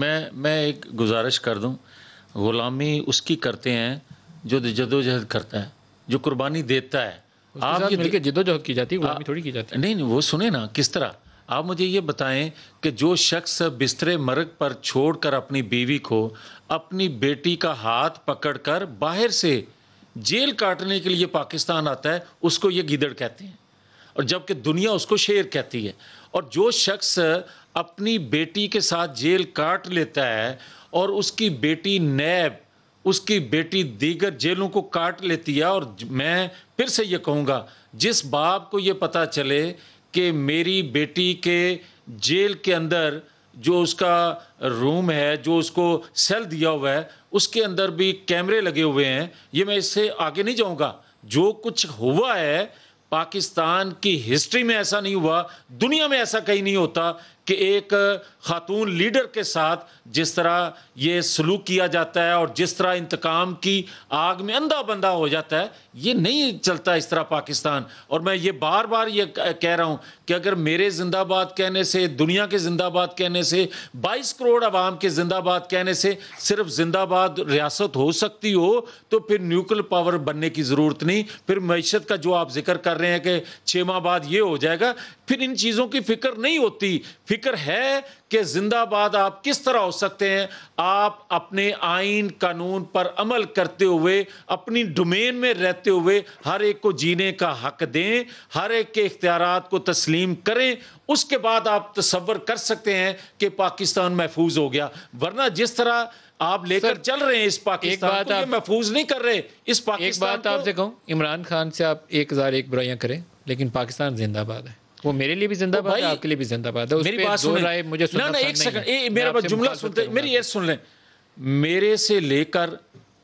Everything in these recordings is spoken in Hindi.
मैं मैं एक गुजारिश कर दूं ग़ुलामी उसकी करते हैं जो जदोजहद करता है जो कुर्बानी देता है आप मिलकर जदोजहद की जाती है गुलामी थोड़ी की जाती है नहीं नहीं वो सुने ना किस तरह आप मुझे ये बताएं कि जो शख्स बिस्तरे मरग पर छोड़कर अपनी बीवी को अपनी बेटी का हाथ पकड़कर बाहर से जेल काटने के लिए पाकिस्तान आता है उसको ये गिदड़ कहते हैं और जबकि दुनिया उसको शेर कहती है और जो शख्स अपनी बेटी के साथ जेल काट लेता है और उसकी बेटी नैब उसकी बेटी दीगर जेलों को काट लेती है और मैं फिर से ये कहूँगा जिस बाप को ये पता चले कि मेरी बेटी के जेल के अंदर जो उसका रूम है जो उसको सेल दिया हुआ है उसके अंदर भी कैमरे लगे हुए हैं ये मैं इससे आगे नहीं जाऊँगा जो कुछ हुआ है पाकिस्तान की हिस्ट्री में ऐसा नहीं हुआ दुनिया में ऐसा कहीं नहीं होता कि एक खातून लीडर के साथ जिस तरह ये सलूक किया जाता है और जिस तरह इंतकाम की आग में अंधा बंदा हो जाता है ये नहीं चलता इस तरह पाकिस्तान और मैं ये बार बार ये कह रहा हूँ कि अगर मेरे जिंदाबाद कहने से दुनिया के जिंदाबाद कहने से 22 करोड़ आवाम के जिंदाबाद कहने से सिर्फ जिंदाबाद रियासत हो सकती हो तो फिर न्यूक्लियर पावर बनने की ज़रूरत नहीं फिर मीशत का जो आप जिक्र कर रहे हैं कि छः माह बाद ये हो जाएगा फिर इन चीज़ों की फिक्र नहीं होती फिक्र है कि जिंदाबाद आप किस तरह हो सकते हैं आप अपने आइन कानून पर अमल करते हुए अपनी डोमेन में रहते हुए हर एक को जीने का हक दें हर एक के इख्तियार को तस्लीम करें उसके बाद आप तस्वर कर सकते हैं कि पाकिस्तान महफूज हो गया वरना जिस तरह आप लेकर चल रहे हैं इस पाकिस्तान एक आप महफूज नहीं कर रहे इस पाकिस्तान एक बात आपसे कहूँ इमरान खान से आप एक हज़ार एक बुराइयाँ करें लेकिन पाकिस्तान जिंदाबाद है वो मेरे लिए भी तो जिंदाबाद है आपके लिए भी जिंदाबाद है मेरी बात सुन रहे है मुझे ना ना एक सेकंड मेरा बात जुमला सुनते मेरी ये सुन लें मेरे से लेकर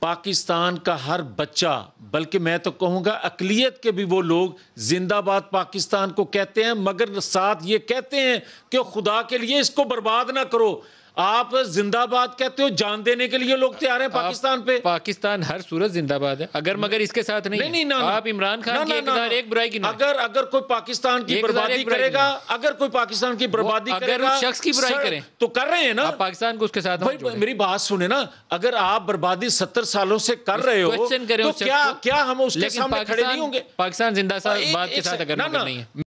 पाकिस्तान का हर बच्चा बल्कि मैं तो कहूंगा अकलियत के भी वो लोग जिंदाबाद पाकिस्तान को कहते हैं मगर साथ ये कहते हैं कि खुदा के लिए इसको बर्बाद ना करो आप जिंदाबाद कहते हो जान देने के लिए लोग तैयार हैं पाकिस्तान पे पाकिस्तान हर सूरत जिंदाबाद है अगर मगर इसके साथ नहीं नहीं, नहीं ना, आप इमरान खान ना, की ना, एक, एक बुराई की अगर अगर कोई पाकिस्तान की बर्बादी करेगा अगर कोई पाकिस्तान की बर्बादी अगर शख्स की बुराई करें तो कर रहे हैं ना पाकिस्तान को उसके साथ मेरी बात सुने ना अगर आप बर्बादी सत्तर सालों से कर रहे हो तो क्या क्या हम उसके सामने खड़े नहीं होंगे पाकिस्तान जिंदा तो के साथ अगर नहीं